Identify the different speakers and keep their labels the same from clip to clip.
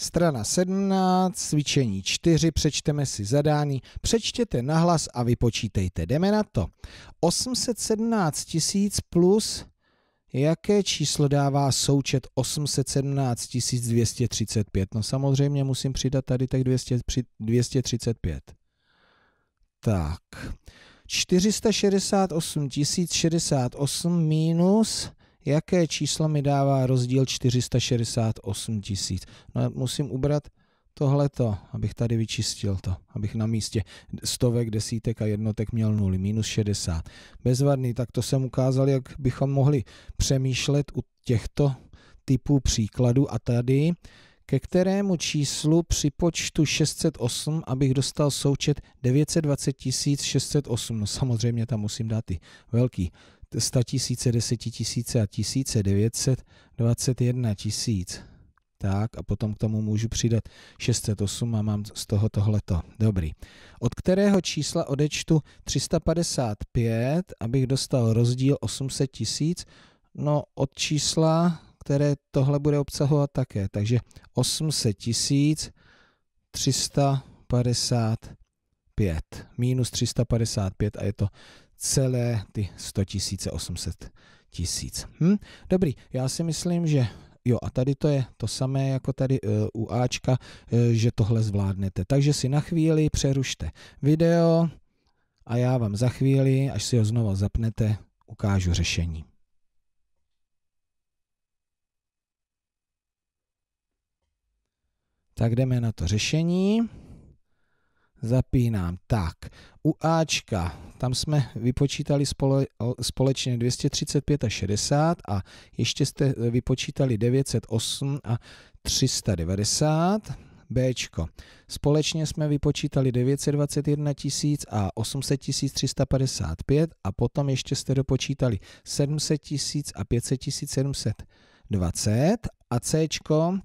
Speaker 1: Strana 17, cvičení 4, přečteme si zadání, přečtěte nahlas a vypočítejte. Jdeme na to. 817 tisíc plus jaké číslo dává součet 817 235? No samozřejmě musím přidat tady tak 200, 235. Tak, 468 068 minus jaké číslo mi dává rozdíl 468 tisíc. No musím ubrat tohleto, abych tady vyčistil to, abych na místě stovek, desítek a jednotek měl nuly, minus 60. Bezvadný, tak to jsem ukázal, jak bychom mohli přemýšlet u těchto typů příkladů a tady, ke kterému číslu při počtu 608, abych dostal součet 920 608, no samozřejmě tam musím dát ty velký 100 tisíce, 10 tisíce a 1921 tisíc. Tak a potom k tomu můžu přidat 608 a mám z toho tohleto. Dobrý. Od kterého čísla odečtu 355, abych dostal rozdíl 800 tisíc? No od čísla, které tohle bude obsahovat také. Takže 800 tisíc 355 minus 355 a je to celé ty 100 000, 800 tisíc. Hm? Dobrý, já si myslím, že Jo, a tady to je to samé jako tady e, u Ačka, e, že tohle zvládnete. Takže si na chvíli přerušte video a já vám za chvíli, až si ho znovu zapnete, ukážu řešení. Tak jdeme na to řešení zapínám. Tak, u Ačka, tam jsme vypočítali spole, společně 235 a 60 a ještě jste vypočítali 908 a 390. Bčko. Společně jsme vypočítali 921 tisíc a 800 355 a potom ještě jste dopočítali 700 tisíc a 500 720 a C,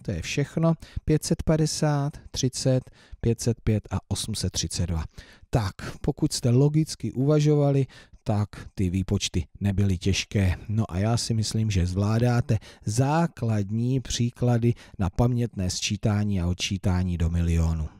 Speaker 1: to je všechno, 550, 30, 505 a 832. Tak, pokud jste logicky uvažovali, tak ty výpočty nebyly těžké. No a já si myslím, že zvládáte základní příklady na pamětné sčítání a odčítání do milionu.